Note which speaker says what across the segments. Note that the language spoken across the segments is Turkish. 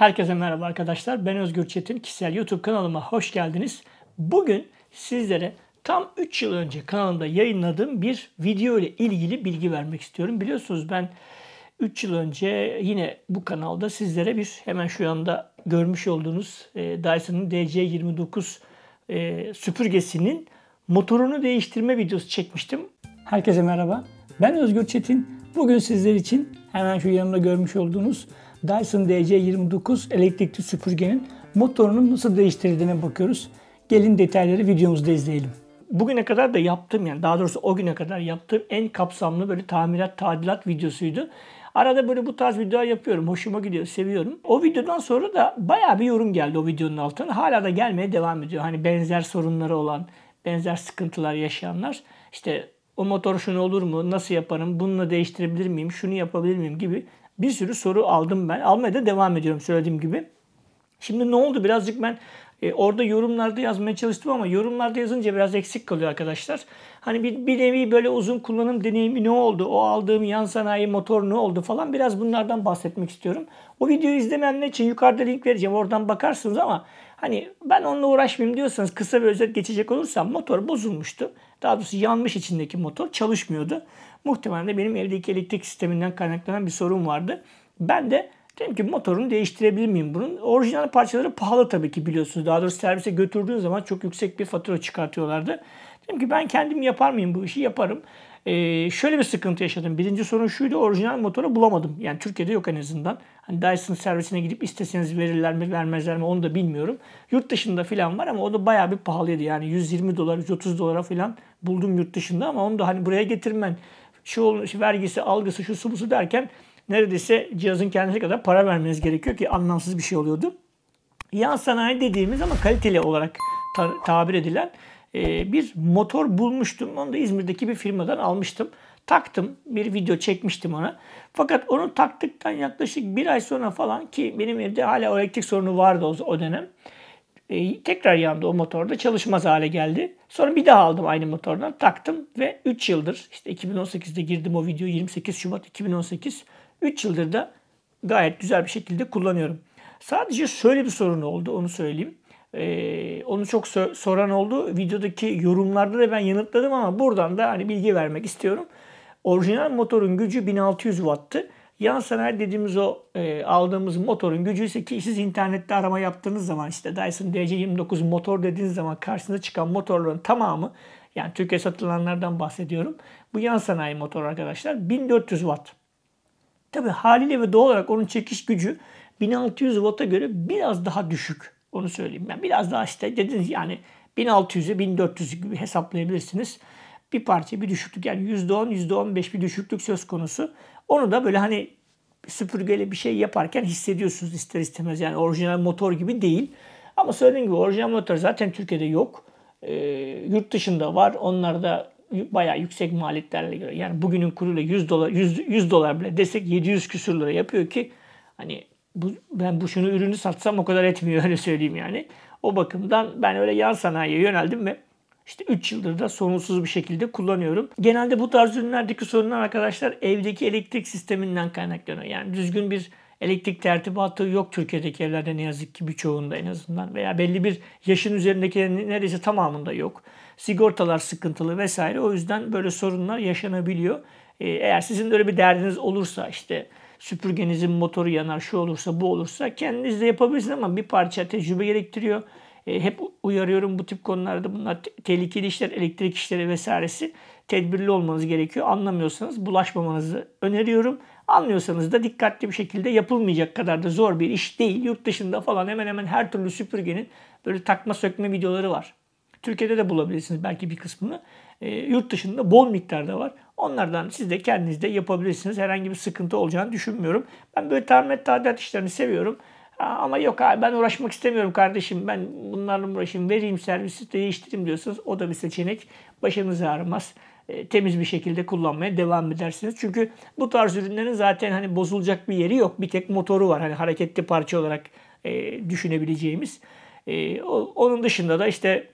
Speaker 1: Herkese merhaba arkadaşlar. Ben Özgür Çetin. Kişisel YouTube kanalıma hoş geldiniz. Bugün sizlere tam 3 yıl önce kanalımda yayınladığım bir video ile ilgili bilgi vermek istiyorum. Biliyorsunuz ben 3 yıl önce yine bu kanalda sizlere bir hemen şu anda görmüş olduğunuz e, Dyson'ın DC29 e, süpürgesinin motorunu değiştirme videosu çekmiştim. Herkese merhaba. Ben Özgür Çetin. Bugün sizler için hemen şu yanımda görmüş olduğunuz Dyson DC29 elektrikli süpürgenin motorunun nasıl değiştirildiğine bakıyoruz. Gelin detayları videomuzda izleyelim. Bugüne kadar da yaptığım yani daha doğrusu o güne kadar yaptığım en kapsamlı böyle tamirat tadilat videosuydu. Arada böyle bu tarz videolar yapıyorum. Hoşuma gidiyor, seviyorum. O videodan sonra da bayağı bir yorum geldi o videonun altına. Hala da gelmeye devam ediyor. Hani benzer sorunları olan, benzer sıkıntılar yaşayanlar işte o motor şunu olur mu, nasıl yaparım, bununla değiştirebilir miyim, şunu yapabilir miyim gibi bir sürü soru aldım ben. Almaya da devam ediyorum söylediğim gibi. Şimdi ne oldu? Birazcık ben e, orada yorumlarda yazmaya çalıştım ama yorumlarda yazınca biraz eksik kalıyor arkadaşlar. Hani bir, bir nevi böyle uzun kullanım deneyimi ne oldu? O aldığım yan sanayi motor ne oldu falan biraz bunlardan bahsetmek istiyorum. O videoyu izlemeyenler için yukarıda link vereceğim. Oradan bakarsınız ama hani ben onunla uğraşmayayım diyorsanız kısa bir özet geçecek olursam motor bozulmuştu. Daha doğrusu yanmış içindeki motor çalışmıyordu. Muhtemelen de benim evdeki elektrik sisteminden kaynaklanan bir sorun vardı. Ben de dedim ki motorunu değiştirebilir miyim bunun? Orijinal parçaları pahalı tabii ki biliyorsunuz. Daha doğrusu servise götürdüğün zaman çok yüksek bir fatura çıkartıyorlardı. Dedim ki ben kendim yapar mıyım bu işi? Yaparım. Ee, şöyle bir sıkıntı yaşadım. Birinci sorun şuydu orijinal motoru bulamadım. Yani Türkiye'de yok en azından. Hani Dyson servisine gidip isteseniz verirler mi vermezler mi onu da bilmiyorum. Yurt dışında filan var ama o da bayağı bir pahalıydı. Yani 120 dolar 130 dolara filan buldum yurt dışında ama onu da hani buraya getirmen şu olmuş, vergisi, algısı, şu su derken neredeyse cihazın kendisine kadar para vermeniz gerekiyor ki anlamsız bir şey oluyordu. Yan sanayi dediğimiz ama kaliteli olarak ta- tabir edilen e, bir motor bulmuştum. Onu da İzmir'deki bir firmadan almıştım. Taktım. Bir video çekmiştim ona. Fakat onu taktıktan yaklaşık bir ay sonra falan ki benim evde hala elektrik sorunu vardı o, o dönem. Ee, tekrar yandı o motor da çalışmaz hale geldi. Sonra bir daha aldım aynı motordan taktım ve 3 yıldır işte 2018'de girdim o video 28 Şubat 2018 3 yıldır da gayet güzel bir şekilde kullanıyorum. Sadece şöyle bir sorun oldu onu söyleyeyim. Ee, onu çok so- soran oldu. Videodaki yorumlarda da ben yanıtladım ama buradan da hani bilgi vermek istiyorum. Orijinal motorun gücü 1600 watt'tı. Yan sanayi dediğimiz o e, aldığımız motorun gücü ise ki siz internette arama yaptığınız zaman işte Dyson DC29 motor dediğiniz zaman karşınıza çıkan motorların tamamı yani Türkiye satılanlardan bahsediyorum. Bu yan sanayi motor arkadaşlar 1400 watt. Tabi haliyle ve doğal olarak onun çekiş gücü 1600 watt'a göre biraz daha düşük. Onu söyleyeyim ben. Biraz daha işte dediniz yani 1600'e 1400 gibi hesaplayabilirsiniz bir parça bir düşüklük yani %10 %15 bir düşüklük söz konusu. Onu da böyle hani süpürgeyle bir şey yaparken hissediyorsunuz ister istemez. Yani orijinal motor gibi değil. Ama söylediğim gibi orijinal motor zaten Türkiye'de yok. E, yurt dışında var. Onlar da bayağı yüksek maliyetlerle göre. Yani bugünün kuruyla 100 dolar 100, 100 dolar bile desek 700 küsür lira yapıyor ki hani bu, ben bu şunu ürünü satsam o kadar etmiyor öyle söyleyeyim yani. O bakımdan ben öyle yan sanayiye yöneldim ve işte 3 yıldır da sorunsuz bir şekilde kullanıyorum. Genelde bu tarz ürünlerdeki sorunlar arkadaşlar evdeki elektrik sisteminden kaynaklanıyor. Yani düzgün bir elektrik tertibatı yok Türkiye'deki evlerde ne yazık ki birçoğunda en azından veya belli bir yaşın üzerindekilerin neredeyse tamamında yok. Sigortalar sıkıntılı vesaire o yüzden böyle sorunlar yaşanabiliyor. Ee, eğer sizin de öyle bir derdiniz olursa işte süpürgenizin motoru yanar şu olursa bu olursa kendiniz de yapabilirsiniz ama bir parça tecrübe gerektiriyor. E, hep uyarıyorum bu tip konularda bunlar tehlikeli işler, elektrik işleri vesairesi. Tedbirli olmanız gerekiyor. Anlamıyorsanız bulaşmamanızı öneriyorum. Anlıyorsanız da dikkatli bir şekilde yapılmayacak kadar da zor bir iş değil. Yurt dışında falan hemen hemen her türlü süpürgenin böyle takma sökme videoları var. Türkiye'de de bulabilirsiniz belki bir kısmını. E, yurt dışında bol miktarda var. Onlardan siz de kendiniz de yapabilirsiniz. Herhangi bir sıkıntı olacağını düşünmüyorum. Ben böyle tamir tadilat işlerini seviyorum. Ama yok abi ben uğraşmak istemiyorum kardeşim. Ben bunlarla uğraşayım, vereyim servisi değiştireyim diyorsunuz. O da bir seçenek. Başınız ağrımaz. E, temiz bir şekilde kullanmaya devam edersiniz. Çünkü bu tarz ürünlerin zaten hani bozulacak bir yeri yok. Bir tek motoru var. Hani hareketli parça olarak e, düşünebileceğimiz. E, o, onun dışında da işte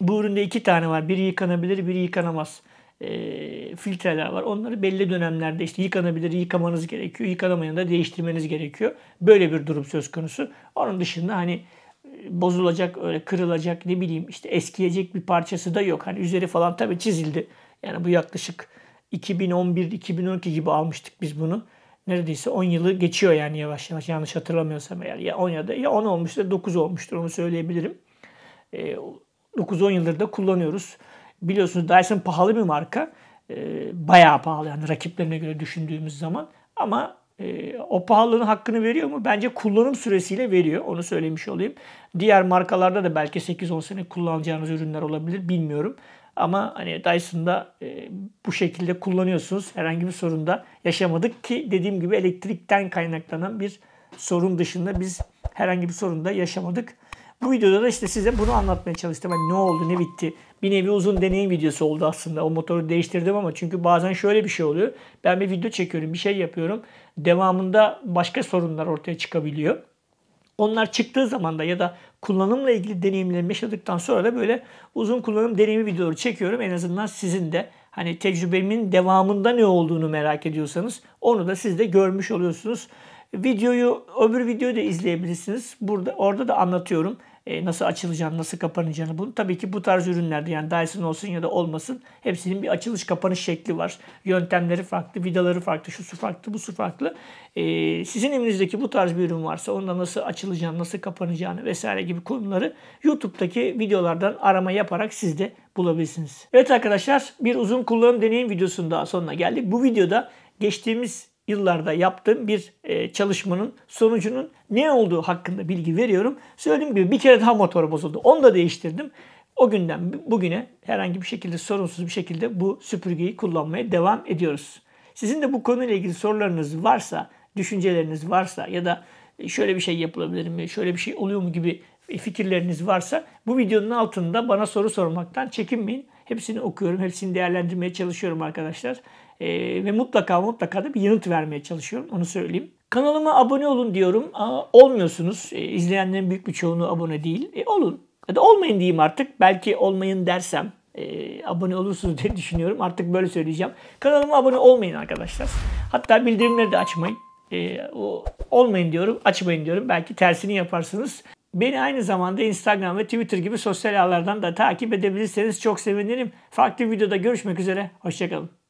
Speaker 1: bu üründe iki tane var. Biri yıkanabilir, biri yıkanamaz. E, filtreler var. Onları belli dönemlerde işte yıkanabilir yıkamanız gerekiyor. Yıkanamayanı da değiştirmeniz gerekiyor. Böyle bir durum söz konusu. Onun dışında hani e, bozulacak, öyle kırılacak ne bileyim işte eskiyecek bir parçası da yok. Hani üzeri falan tabii çizildi. Yani bu yaklaşık 2011-2012 gibi almıştık biz bunu. Neredeyse 10 yılı geçiyor yani yavaş yavaş yanlış hatırlamıyorsam eğer. Ya 10 ya da ya 10 olmuştur 9 olmuştur onu söyleyebilirim. 9-10 e, yıldır da kullanıyoruz biliyorsunuz Dyson pahalı bir marka. E, bayağı pahalı yani rakiplerine göre düşündüğümüz zaman. Ama e, o pahalılığın hakkını veriyor mu? Bence kullanım süresiyle veriyor. Onu söylemiş olayım. Diğer markalarda da belki 8-10 sene kullanacağınız ürünler olabilir. Bilmiyorum. Ama hani Dyson'da e, bu şekilde kullanıyorsunuz. Herhangi bir sorunda yaşamadık ki dediğim gibi elektrikten kaynaklanan bir sorun dışında biz herhangi bir sorunda yaşamadık. Bu videoda da işte size bunu anlatmaya çalıştım. Yani ne oldu, ne bitti, bir nevi uzun deneyim videosu oldu aslında. O motoru değiştirdim ama çünkü bazen şöyle bir şey oluyor. Ben bir video çekiyorum, bir şey yapıyorum. Devamında başka sorunlar ortaya çıkabiliyor. Onlar çıktığı zaman da ya da kullanımla ilgili deneyimlerimi yaşadıktan sonra da böyle uzun kullanım deneyimi videoları çekiyorum. En azından sizin de hani tecrübemin devamında ne olduğunu merak ediyorsanız onu da siz de görmüş oluyorsunuz. Videoyu öbür videoyu da izleyebilirsiniz. Burada orada da anlatıyorum e, nasıl açılacağını, nasıl kapanacağını. Bunu tabii ki bu tarz ürünlerde yani Dyson olsun ya da olmasın hepsinin bir açılış kapanış şekli var. Yöntemleri farklı, vidaları farklı, şu su farklı, bu su farklı. E, sizin evinizdeki bu tarz bir ürün varsa onda nasıl açılacağını, nasıl kapanacağını vesaire gibi konuları YouTube'daki videolardan arama yaparak siz de bulabilirsiniz. Evet arkadaşlar bir uzun kullanım deneyim videosunun daha sonuna geldik. Bu videoda geçtiğimiz yıllarda yaptığım bir e, çalışmanın sonucunun ne olduğu hakkında bilgi veriyorum. Söylediğim gibi bir kere daha motor bozuldu. Onu da değiştirdim. O günden bugüne herhangi bir şekilde sorunsuz bir şekilde bu süpürgeyi kullanmaya devam ediyoruz. Sizin de bu konuyla ilgili sorularınız varsa, düşünceleriniz varsa ya da e, şöyle bir şey yapılabilir mi, şöyle bir şey oluyor mu gibi e, fikirleriniz varsa bu videonun altında bana soru sormaktan çekinmeyin. Hepsini okuyorum, hepsini değerlendirmeye çalışıyorum arkadaşlar. E, ve mutlaka mutlaka da bir yanıt vermeye çalışıyorum. Onu söyleyeyim. Kanalıma abone olun diyorum. Aa, olmuyorsunuz. E, izleyenlerin büyük bir çoğunluğu abone değil. E, olun. Ya da olmayın diyeyim artık. Belki olmayın dersem e, abone olursunuz diye düşünüyorum. Artık böyle söyleyeceğim. Kanalıma abone olmayın arkadaşlar. Hatta bildirimleri de açmayın. E, o, olmayın diyorum, açmayın diyorum. Belki tersini yaparsınız. Beni aynı zamanda Instagram ve Twitter gibi sosyal ağlardan da takip edebilirseniz çok sevinirim. Farklı videoda görüşmek üzere. Hoşçakalın.